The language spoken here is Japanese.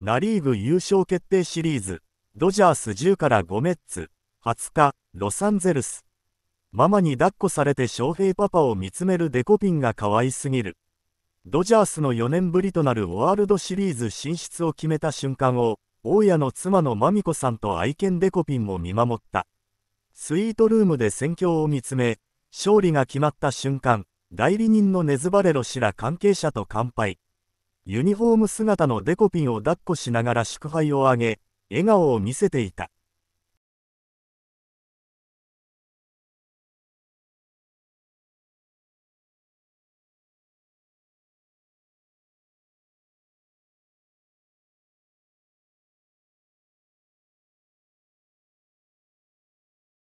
ナ・リーグ優勝決定シリーズドジャース10から5メッツ20日ロサンゼルスママに抱っこされて翔平パパを見つめるデコピンが可愛すぎるドジャースの4年ぶりとなるワールドシリーズ進出を決めた瞬間を大家の妻のマミコさんと愛犬デコピンも見守ったスイートルームで戦況を見つめ勝利が決まった瞬間代理人のネズバレロ氏ら関係者と乾杯ユニフォーム姿のデコピンを抱っこしながら祝杯をあげ、笑顔を見せていた。